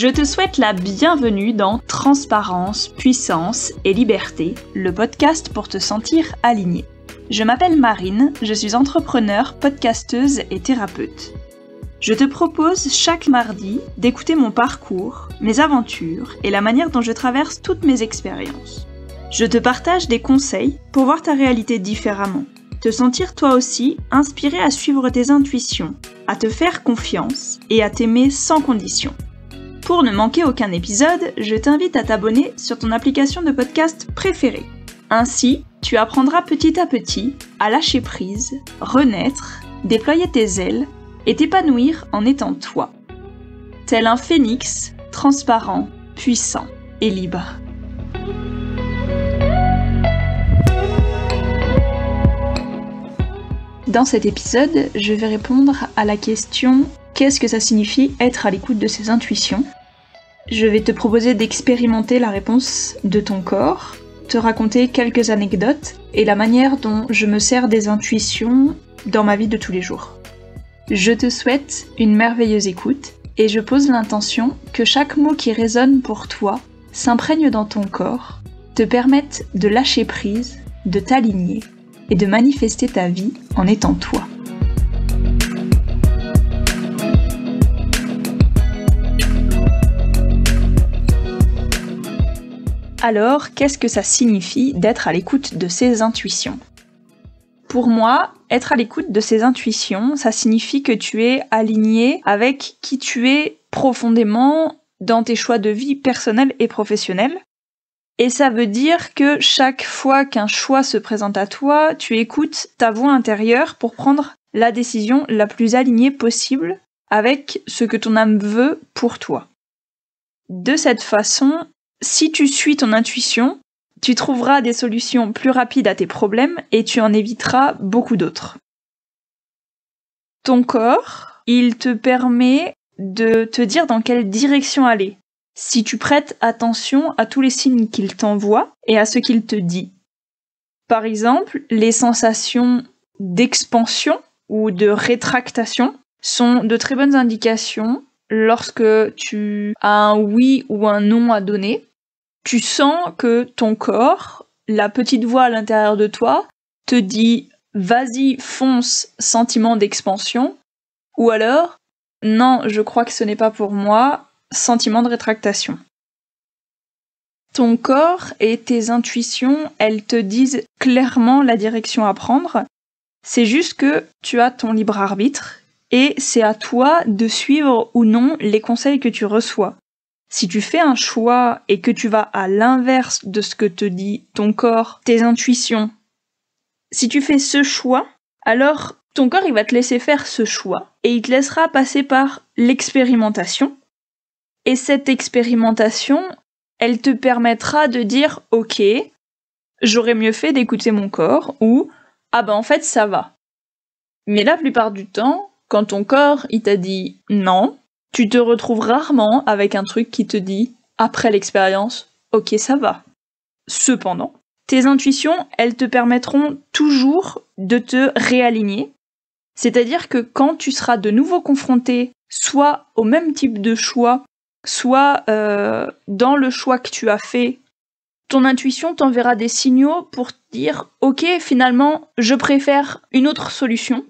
Je te souhaite la bienvenue dans Transparence, Puissance et Liberté, le podcast pour te sentir aligné. Je m'appelle Marine, je suis entrepreneur, podcasteuse et thérapeute. Je te propose chaque mardi d'écouter mon parcours, mes aventures et la manière dont je traverse toutes mes expériences. Je te partage des conseils pour voir ta réalité différemment, te sentir toi aussi inspiré à suivre tes intuitions, à te faire confiance et à t'aimer sans condition. Pour ne manquer aucun épisode, je t'invite à t'abonner sur ton application de podcast préférée. Ainsi, tu apprendras petit à petit à lâcher prise, renaître, déployer tes ailes et t'épanouir en étant toi. Tel un phénix, transparent, puissant et libre. Dans cet épisode, je vais répondre à la question Qu'est-ce que ça signifie être à l'écoute de ses intuitions je vais te proposer d'expérimenter la réponse de ton corps, te raconter quelques anecdotes et la manière dont je me sers des intuitions dans ma vie de tous les jours. Je te souhaite une merveilleuse écoute et je pose l'intention que chaque mot qui résonne pour toi s'imprègne dans ton corps, te permette de lâcher prise, de t'aligner et de manifester ta vie en étant toi. Alors, qu'est-ce que ça signifie d'être à l'écoute de ses intuitions Pour moi, être à l'écoute de ses intuitions, ça signifie que tu es aligné avec qui tu es profondément dans tes choix de vie personnels et professionnels. Et ça veut dire que chaque fois qu'un choix se présente à toi, tu écoutes ta voix intérieure pour prendre la décision la plus alignée possible avec ce que ton âme veut pour toi. De cette façon, si tu suis ton intuition, tu trouveras des solutions plus rapides à tes problèmes et tu en éviteras beaucoup d'autres. Ton corps, il te permet de te dire dans quelle direction aller, si tu prêtes attention à tous les signes qu'il t'envoie et à ce qu'il te dit. Par exemple, les sensations d'expansion ou de rétractation sont de très bonnes indications lorsque tu as un oui ou un non à donner tu sens que ton corps, la petite voix à l'intérieur de toi, te dit vas-y, fonce, sentiment d'expansion, ou alors non, je crois que ce n'est pas pour moi, sentiment de rétractation. Ton corps et tes intuitions, elles te disent clairement la direction à prendre. C'est juste que tu as ton libre arbitre et c'est à toi de suivre ou non les conseils que tu reçois. Si tu fais un choix et que tu vas à l'inverse de ce que te dit ton corps, tes intuitions, si tu fais ce choix, alors ton corps il va te laisser faire ce choix et il te laissera passer par l'expérimentation. Et cette expérimentation, elle te permettra de dire OK, j'aurais mieux fait d'écouter mon corps ou ah ben en fait ça va. Mais la plupart du temps, quand ton corps il t'a dit non, tu te retrouves rarement avec un truc qui te dit, après l'expérience, ok ça va. Cependant, tes intuitions, elles te permettront toujours de te réaligner. C'est-à-dire que quand tu seras de nouveau confronté soit au même type de choix, soit euh, dans le choix que tu as fait, ton intuition t'enverra des signaux pour dire ok finalement je préfère une autre solution,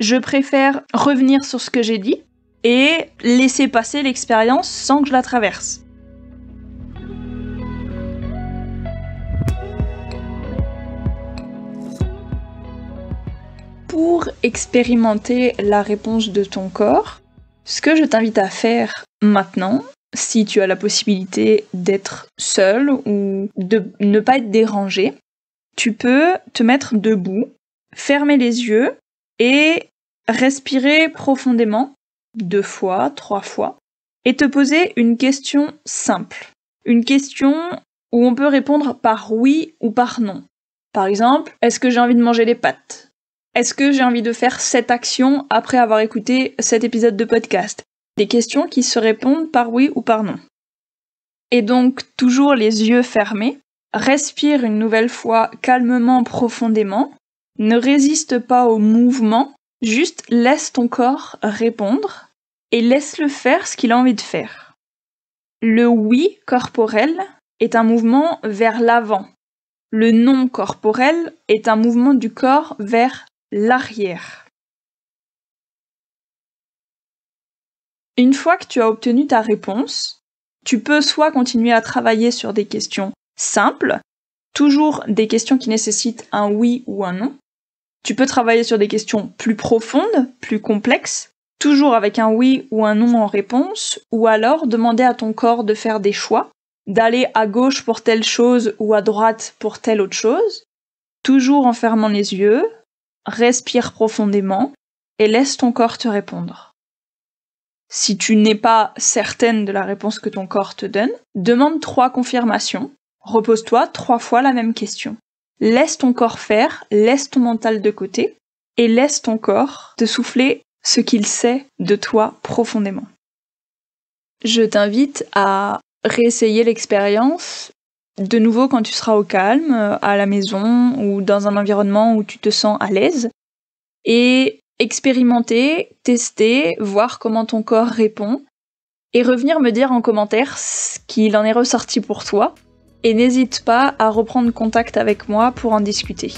je préfère revenir sur ce que j'ai dit, et laisser passer l'expérience sans que je la traverse. Pour expérimenter la réponse de ton corps, ce que je t'invite à faire maintenant, si tu as la possibilité d'être seul ou de ne pas être dérangé, tu peux te mettre debout, fermer les yeux et respirer profondément deux fois, trois fois, et te poser une question simple. Une question où on peut répondre par oui ou par non. Par exemple, est-ce que j'ai envie de manger des pâtes Est-ce que j'ai envie de faire cette action après avoir écouté cet épisode de podcast Des questions qui se répondent par oui ou par non. Et donc, toujours les yeux fermés, respire une nouvelle fois calmement, profondément, ne résiste pas au mouvement, Juste laisse ton corps répondre et laisse-le faire ce qu'il a envie de faire. Le oui corporel est un mouvement vers l'avant. Le non corporel est un mouvement du corps vers l'arrière. Une fois que tu as obtenu ta réponse, tu peux soit continuer à travailler sur des questions simples, toujours des questions qui nécessitent un oui ou un non, tu peux travailler sur des questions plus profondes, plus complexes, toujours avec un oui ou un non en réponse, ou alors demander à ton corps de faire des choix, d'aller à gauche pour telle chose ou à droite pour telle autre chose, toujours en fermant les yeux, respire profondément et laisse ton corps te répondre. Si tu n'es pas certaine de la réponse que ton corps te donne, demande trois confirmations, repose-toi trois fois la même question laisse ton corps faire, laisse ton mental de côté et laisse ton corps te souffler ce qu'il sait de toi profondément. Je t'invite à réessayer l'expérience de nouveau quand tu seras au calme, à la maison ou dans un environnement où tu te sens à l'aise et expérimenter, tester, voir comment ton corps répond et revenir me dire en commentaire ce qu'il en est ressorti pour toi et n'hésite pas à reprendre contact avec moi pour en discuter.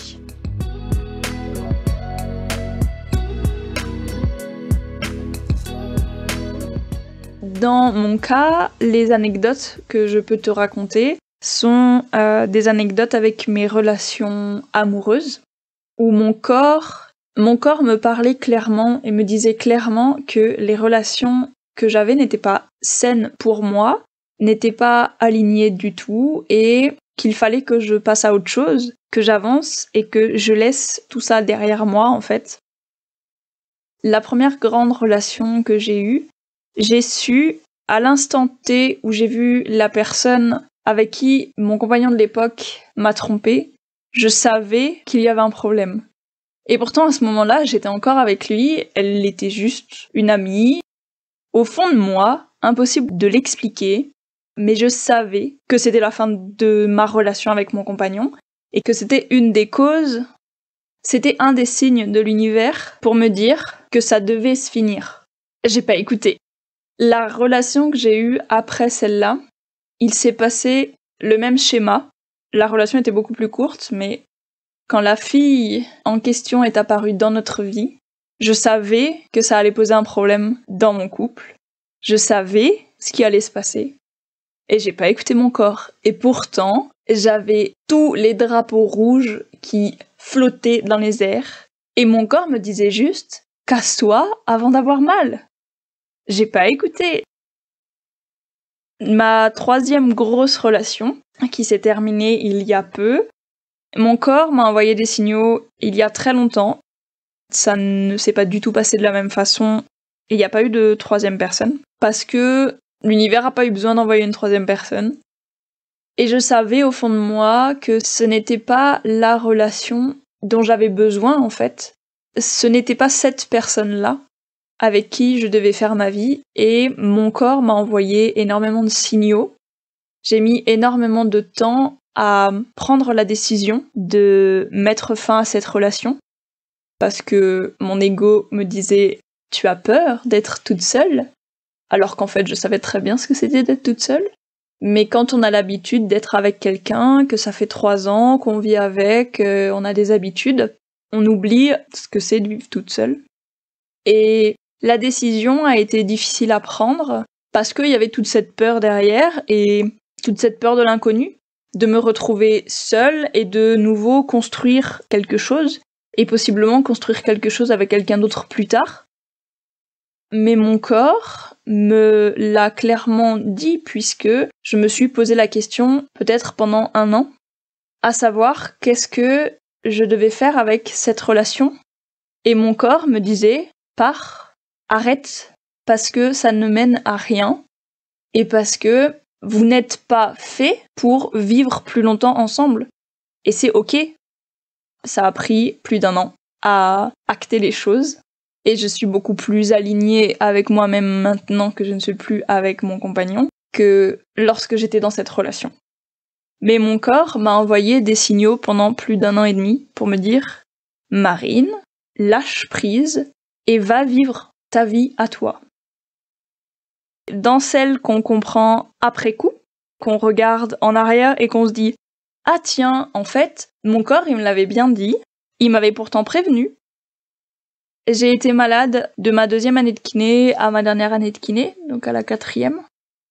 Dans mon cas, les anecdotes que je peux te raconter sont euh, des anecdotes avec mes relations amoureuses, où mon corps, mon corps me parlait clairement et me disait clairement que les relations que j'avais n'étaient pas saines pour moi n'étaient pas aligné du tout et qu'il fallait que je passe à autre chose, que j'avance et que je laisse tout ça derrière moi en fait. La première grande relation que j'ai eue, j'ai su à l'instant T où j'ai vu la personne avec qui mon compagnon de l'époque m'a trompé, je savais qu'il y avait un problème. Et pourtant, à ce moment-là, j'étais encore avec lui, elle était juste une amie. Au fond de moi, impossible de l'expliquer, mais je savais que c'était la fin de ma relation avec mon compagnon et que c'était une des causes, c'était un des signes de l'univers pour me dire que ça devait se finir. J'ai pas écouté. La relation que j'ai eue après celle-là, il s'est passé le même schéma. La relation était beaucoup plus courte, mais quand la fille en question est apparue dans notre vie, je savais que ça allait poser un problème dans mon couple. Je savais ce qui allait se passer et j'ai pas écouté mon corps. Et pourtant, j'avais tous les drapeaux rouges qui flottaient dans les airs et mon corps me disait juste casse-toi avant d'avoir mal. J'ai pas écouté. Ma troisième grosse relation, qui s'est terminée il y a peu, mon corps m'a envoyé des signaux il y a très longtemps. Ça ne s'est pas du tout passé de la même façon. Il n'y a pas eu de troisième personne. Parce que L'univers n'a pas eu besoin d'envoyer une troisième personne. Et je savais au fond de moi que ce n'était pas la relation dont j'avais besoin en fait. Ce n'était pas cette personne-là avec qui je devais faire ma vie et mon corps m'a envoyé énormément de signaux. J'ai mis énormément de temps à prendre la décision de mettre fin à cette relation parce que mon ego me disait tu as peur d'être toute seule alors qu'en fait je savais très bien ce que c'était d'être toute seule. Mais quand on a l'habitude d'être avec quelqu'un, que ça fait trois ans, qu'on vit avec, euh, on a des habitudes, on oublie ce que c'est de vivre toute seule. Et la décision a été difficile à prendre parce qu'il y avait toute cette peur derrière et toute cette peur de l'inconnu, de me retrouver seule et de nouveau construire quelque chose et possiblement construire quelque chose avec quelqu'un d'autre plus tard mais mon corps me l'a clairement dit puisque je me suis posé la question peut-être pendant un an, à savoir qu'est-ce que je devais faire avec cette relation. Et mon corps me disait, pars, arrête, parce que ça ne mène à rien, et parce que vous n'êtes pas fait pour vivre plus longtemps ensemble. Et c'est ok. Ça a pris plus d'un an à acter les choses et je suis beaucoup plus alignée avec moi-même maintenant que je ne suis plus avec mon compagnon que lorsque j'étais dans cette relation. Mais mon corps m'a envoyé des signaux pendant plus d'un an et demi pour me dire Marine, lâche prise et va vivre ta vie à toi. Dans celle qu'on comprend après coup, qu'on regarde en arrière et qu'on se dit Ah tiens, en fait, mon corps, il me l'avait bien dit, il m'avait pourtant prévenu, j'ai été malade de ma deuxième année de kiné à ma dernière année de kiné, donc à la quatrième.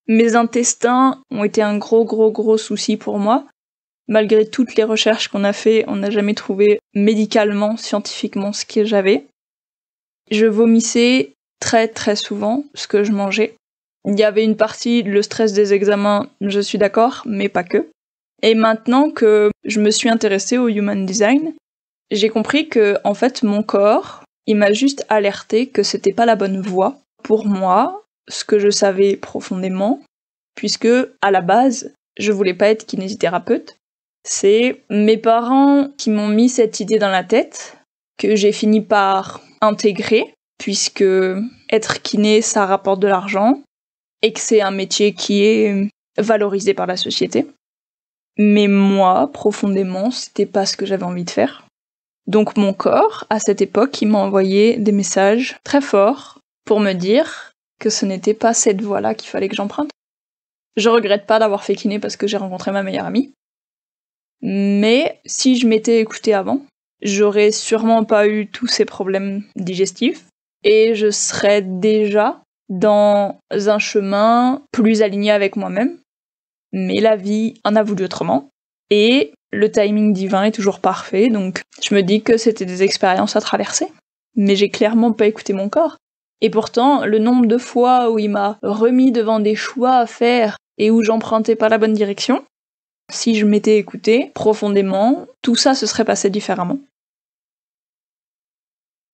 Mes intestins ont été un gros, gros, gros souci pour moi. Malgré toutes les recherches qu'on a fait, on n'a jamais trouvé médicalement, scientifiquement ce que j'avais. Je vomissais très, très souvent ce que je mangeais. Il y avait une partie, le stress des examens, je suis d'accord, mais pas que. Et maintenant que je me suis intéressée au human design, j'ai compris que, en fait, mon corps, il m'a juste alerté que c'était pas la bonne voie pour moi, ce que je savais profondément, puisque à la base, je voulais pas être kinésithérapeute. C'est mes parents qui m'ont mis cette idée dans la tête, que j'ai fini par intégrer, puisque être kiné, ça rapporte de l'argent, et que c'est un métier qui est valorisé par la société. Mais moi, profondément, c'était pas ce que j'avais envie de faire. Donc mon corps, à cette époque, il m'a envoyé des messages très forts pour me dire que ce n'était pas cette voie-là qu'il fallait que j'emprunte. Je regrette pas d'avoir fait kiné parce que j'ai rencontré ma meilleure amie. Mais si je m'étais écoutée avant, j'aurais sûrement pas eu tous ces problèmes digestifs et je serais déjà dans un chemin plus aligné avec moi-même. Mais la vie en a voulu autrement et le timing divin est toujours parfait, donc je me dis que c'était des expériences à traverser. Mais j'ai clairement pas écouté mon corps. Et pourtant, le nombre de fois où il m'a remis devant des choix à faire et où j'empruntais pas la bonne direction, si je m'étais écouté profondément, tout ça se serait passé différemment.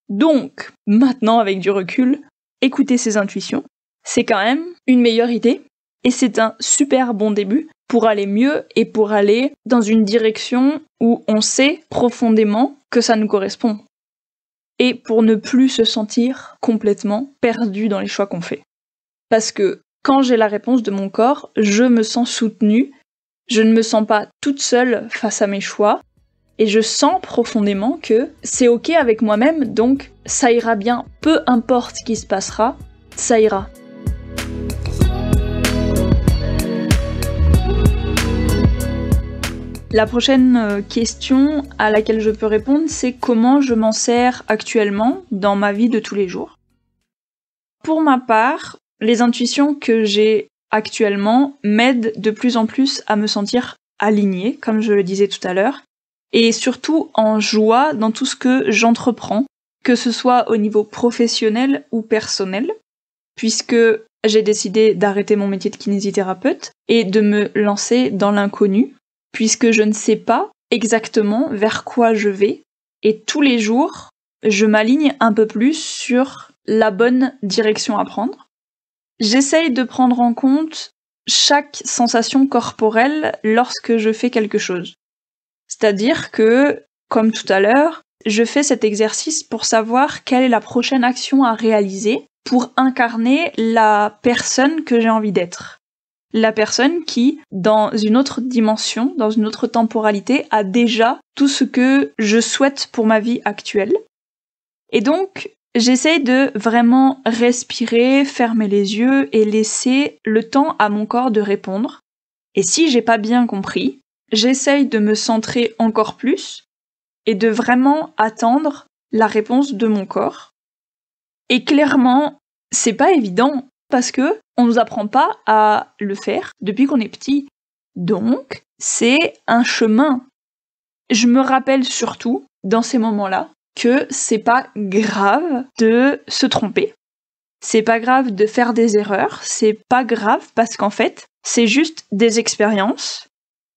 Donc, maintenant avec du recul, écouter ses intuitions, c'est quand même une meilleure idée et c'est un super bon début pour aller mieux et pour aller dans une direction où on sait profondément que ça nous correspond. Et pour ne plus se sentir complètement perdu dans les choix qu'on fait. Parce que quand j'ai la réponse de mon corps, je me sens soutenue, je ne me sens pas toute seule face à mes choix, et je sens profondément que c'est ok avec moi-même, donc ça ira bien, peu importe ce qui se passera, ça ira. La prochaine euh, question à laquelle je peux répondre, c'est comment je m'en sers actuellement dans ma vie de tous les jours. Pour ma part, les intuitions que j'ai actuellement m'aident de plus en plus à me sentir alignée, comme je le disais tout à l'heure, et surtout en joie dans tout ce que j'entreprends, que ce soit au niveau professionnel ou personnel, puisque j'ai décidé d'arrêter mon métier de kinésithérapeute et de me lancer dans l'inconnu puisque je ne sais pas exactement vers quoi je vais, et tous les jours, je m'aligne un peu plus sur la bonne direction à prendre. J'essaye de prendre en compte chaque sensation corporelle lorsque je fais quelque chose. C'est-à-dire que, comme tout à l'heure, je fais cet exercice pour savoir quelle est la prochaine action à réaliser pour incarner la personne que j'ai envie d'être la personne qui, dans une autre dimension, dans une autre temporalité, a déjà tout ce que je souhaite pour ma vie actuelle. Et donc, j'essaye de vraiment respirer, fermer les yeux et laisser le temps à mon corps de répondre. Et si j'ai pas bien compris, j'essaye de me centrer encore plus et de vraiment attendre la réponse de mon corps. Et clairement, c'est pas évident parce que on nous apprend pas à le faire depuis qu'on est petit. Donc, c'est un chemin. Je me rappelle surtout, dans ces moments-là, que c'est pas grave de se tromper. C'est pas grave de faire des erreurs, c'est pas grave parce qu'en fait, c'est juste des expériences.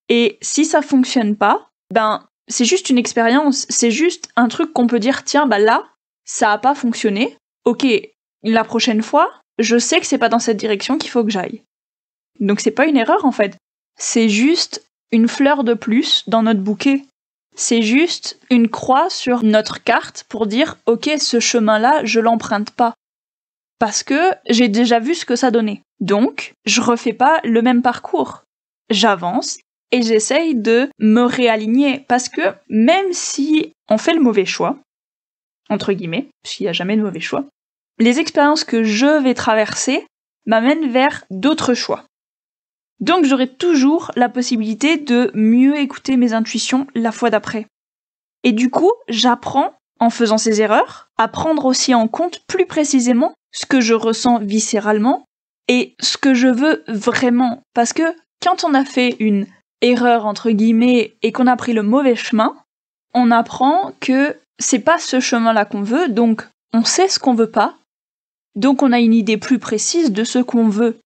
Et si ça fonctionne pas, ben, c'est juste une expérience, c'est juste un truc qu'on peut dire, tiens, bah là, ça a pas fonctionné. Ok, la prochaine fois, je sais que c'est pas dans cette direction qu'il faut que j'aille. Donc c'est pas une erreur en fait. C'est juste une fleur de plus dans notre bouquet. C'est juste une croix sur notre carte pour dire OK, ce chemin-là, je l'emprunte pas. Parce que j'ai déjà vu ce que ça donnait. Donc, je refais pas le même parcours. J'avance et j'essaye de me réaligner parce que même si on fait le mauvais choix, entre guillemets, s'il n'y a jamais de mauvais choix, les expériences que je vais traverser m'amènent vers d'autres choix. Donc j'aurai toujours la possibilité de mieux écouter mes intuitions la fois d'après. Et du coup, j'apprends, en faisant ces erreurs, à prendre aussi en compte plus précisément ce que je ressens viscéralement et ce que je veux vraiment. Parce que quand on a fait une erreur entre guillemets et qu'on a pris le mauvais chemin, on apprend que c'est pas ce chemin-là qu'on veut, donc on sait ce qu'on veut pas donc on a une idée plus précise de ce qu'on veut.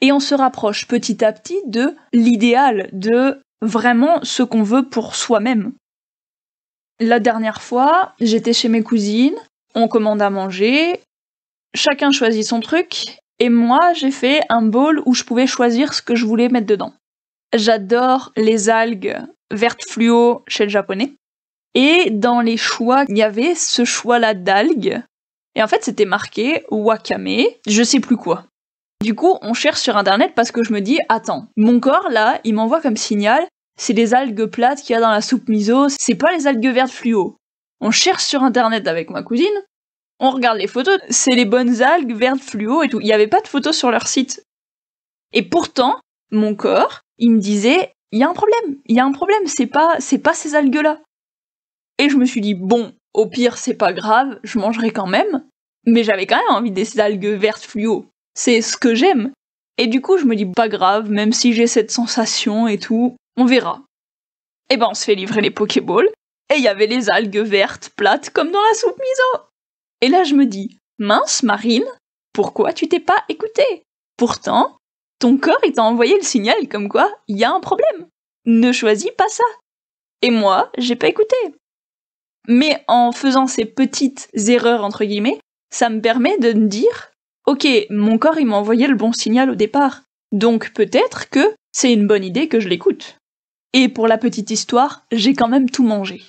Et on se rapproche petit à petit de l'idéal, de vraiment ce qu'on veut pour soi-même. La dernière fois, j'étais chez mes cousines, on commande à manger, chacun choisit son truc, et moi j'ai fait un bol où je pouvais choisir ce que je voulais mettre dedans. J'adore les algues vertes fluo chez le japonais. Et dans les choix, il y avait ce choix-là d'algues et en fait, c'était marqué wakame, je sais plus quoi. Du coup, on cherche sur internet parce que je me dis, attends, mon corps là, il m'envoie comme signal, c'est des algues plates qu'il y a dans la soupe miso, c'est pas les algues vertes fluo. On cherche sur internet avec ma cousine, on regarde les photos, c'est les bonnes algues vertes fluo et tout. Il n'y avait pas de photos sur leur site. Et pourtant, mon corps, il me disait, il y a un problème, il y a un problème, c'est pas, c'est pas ces algues là. Et je me suis dit, bon, au pire, c'est pas grave, je mangerai quand même. Mais j'avais quand même envie des algues vertes fluo. C'est ce que j'aime. Et du coup, je me dis pas grave, même si j'ai cette sensation et tout, on verra. Et eh ben, on se fait livrer les Pokéballs, et il y avait les algues vertes plates comme dans la soupe miso. Et là, je me dis, mince, Marine, pourquoi tu t'es pas écoutée Pourtant, ton corps t'a envoyé le signal comme quoi il y a un problème. Ne choisis pas ça. Et moi, j'ai pas écouté. Mais en faisant ces petites erreurs, entre guillemets, ça me permet de me dire, ok, mon corps, il m'a envoyé le bon signal au départ. Donc peut-être que c'est une bonne idée que je l'écoute. Et pour la petite histoire, j'ai quand même tout mangé.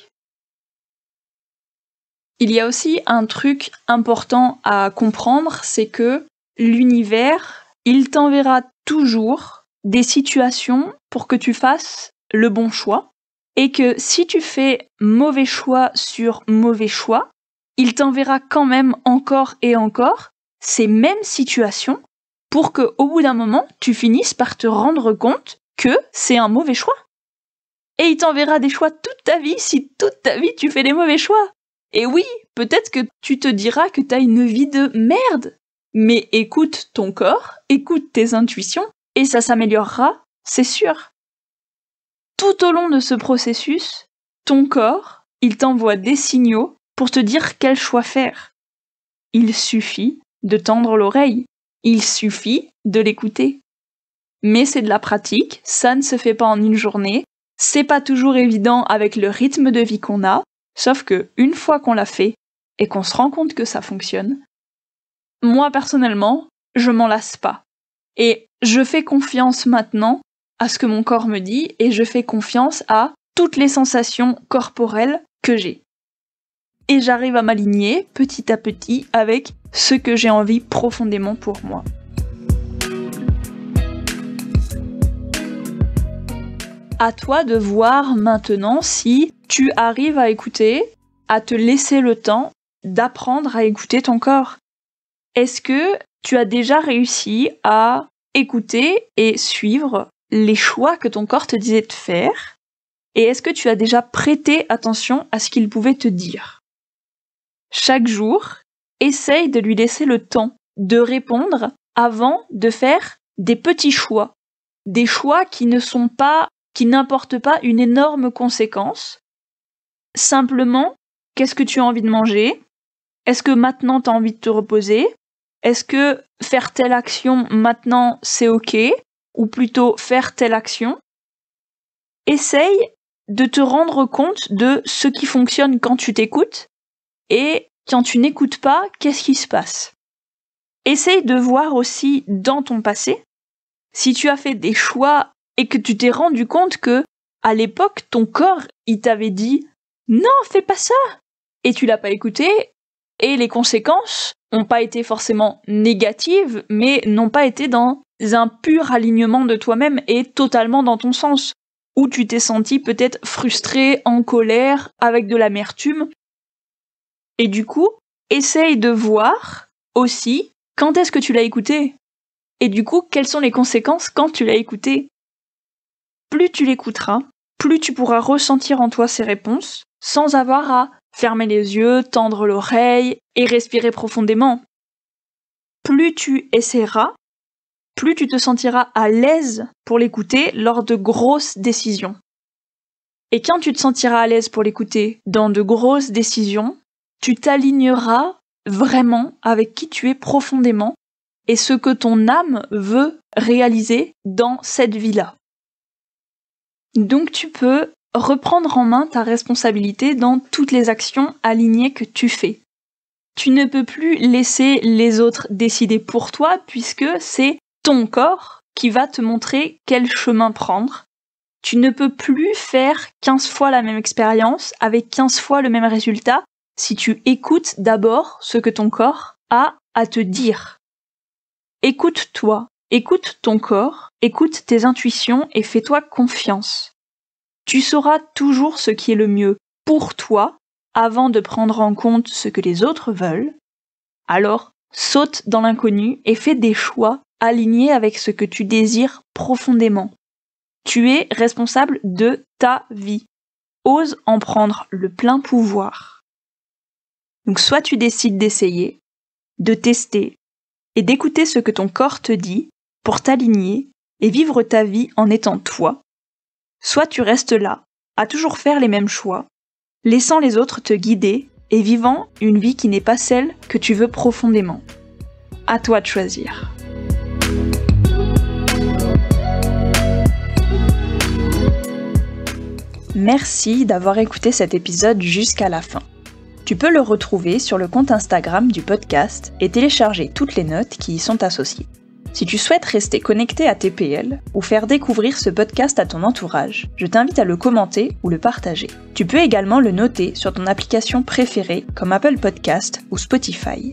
Il y a aussi un truc important à comprendre, c'est que l'univers, il t'enverra toujours des situations pour que tu fasses le bon choix et que si tu fais mauvais choix sur mauvais choix, il t'enverra quand même encore et encore ces mêmes situations pour que au bout d'un moment, tu finisses par te rendre compte que c'est un mauvais choix. Et il t'enverra des choix toute ta vie si toute ta vie tu fais des mauvais choix. Et oui, peut-être que tu te diras que t'as une vie de merde. Mais écoute ton corps, écoute tes intuitions, et ça s'améliorera, c'est sûr tout au long de ce processus, ton corps, il t'envoie des signaux pour te dire quel choix faire. Il suffit de tendre l'oreille, il suffit de l'écouter. Mais c'est de la pratique, ça ne se fait pas en une journée, c'est pas toujours évident avec le rythme de vie qu'on a, sauf que une fois qu'on l'a fait et qu'on se rend compte que ça fonctionne, moi personnellement, je m'en lasse pas. Et je fais confiance maintenant à ce que mon corps me dit et je fais confiance à toutes les sensations corporelles que j'ai. Et j'arrive à m'aligner petit à petit avec ce que j'ai envie profondément pour moi. À toi de voir maintenant si tu arrives à écouter, à te laisser le temps d'apprendre à écouter ton corps. Est-ce que tu as déjà réussi à écouter et suivre les choix que ton corps te disait de faire et est-ce que tu as déjà prêté attention à ce qu'il pouvait te dire Chaque jour, essaye de lui laisser le temps de répondre avant de faire des petits choix, des choix qui ne sont pas, qui n'importent pas une énorme conséquence. Simplement, qu'est-ce que tu as envie de manger Est-ce que maintenant tu as envie de te reposer Est-ce que faire telle action maintenant c'est ok ou plutôt faire telle action, essaye de te rendre compte de ce qui fonctionne quand tu t'écoutes et quand tu n'écoutes pas, qu'est-ce qui se passe. Essaye de voir aussi dans ton passé si tu as fait des choix et que tu t'es rendu compte que à l'époque ton corps il t'avait dit non fais pas ça et tu l'as pas écouté et les conséquences n'ont pas été forcément négatives mais n'ont pas été dans un pur alignement de toi-même et totalement dans ton sens, où tu t'es senti peut-être frustré, en colère, avec de l'amertume. Et du coup, essaye de voir aussi quand est-ce que tu l'as écouté. Et du coup, quelles sont les conséquences quand tu l'as écouté. Plus tu l'écouteras, plus tu pourras ressentir en toi ces réponses sans avoir à fermer les yeux, tendre l'oreille et respirer profondément. Plus tu essaieras plus tu te sentiras à l'aise pour l'écouter lors de grosses décisions. Et quand tu te sentiras à l'aise pour l'écouter dans de grosses décisions, tu t'aligneras vraiment avec qui tu es profondément et ce que ton âme veut réaliser dans cette vie-là. Donc tu peux reprendre en main ta responsabilité dans toutes les actions alignées que tu fais. Tu ne peux plus laisser les autres décider pour toi puisque c'est ton corps qui va te montrer quel chemin prendre. Tu ne peux plus faire 15 fois la même expérience avec 15 fois le même résultat si tu écoutes d'abord ce que ton corps a à te dire. Écoute-toi, écoute ton corps, écoute tes intuitions et fais-toi confiance. Tu sauras toujours ce qui est le mieux pour toi avant de prendre en compte ce que les autres veulent. Alors, saute dans l'inconnu et fais des choix aligné avec ce que tu désires profondément. Tu es responsable de ta vie. Ose en prendre le plein pouvoir. Donc soit tu décides d'essayer, de tester et d'écouter ce que ton corps te dit pour t'aligner et vivre ta vie en étant toi, soit tu restes là, à toujours faire les mêmes choix, laissant les autres te guider et vivant une vie qui n'est pas celle que tu veux profondément. À toi de choisir. Merci d'avoir écouté cet épisode jusqu'à la fin. Tu peux le retrouver sur le compte Instagram du podcast et télécharger toutes les notes qui y sont associées. Si tu souhaites rester connecté à TPL ou faire découvrir ce podcast à ton entourage, je t'invite à le commenter ou le partager. Tu peux également le noter sur ton application préférée comme Apple Podcast ou Spotify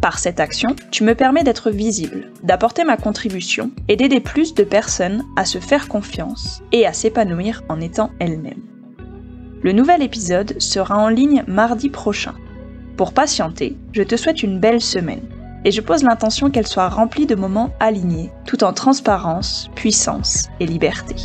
par cette action, tu me permets d'être visible, d'apporter ma contribution et d'aider plus de personnes à se faire confiance et à s'épanouir en étant elles-mêmes. Le nouvel épisode sera en ligne mardi prochain. Pour patienter, je te souhaite une belle semaine et je pose l'intention qu'elle soit remplie de moments alignés, tout en transparence, puissance et liberté.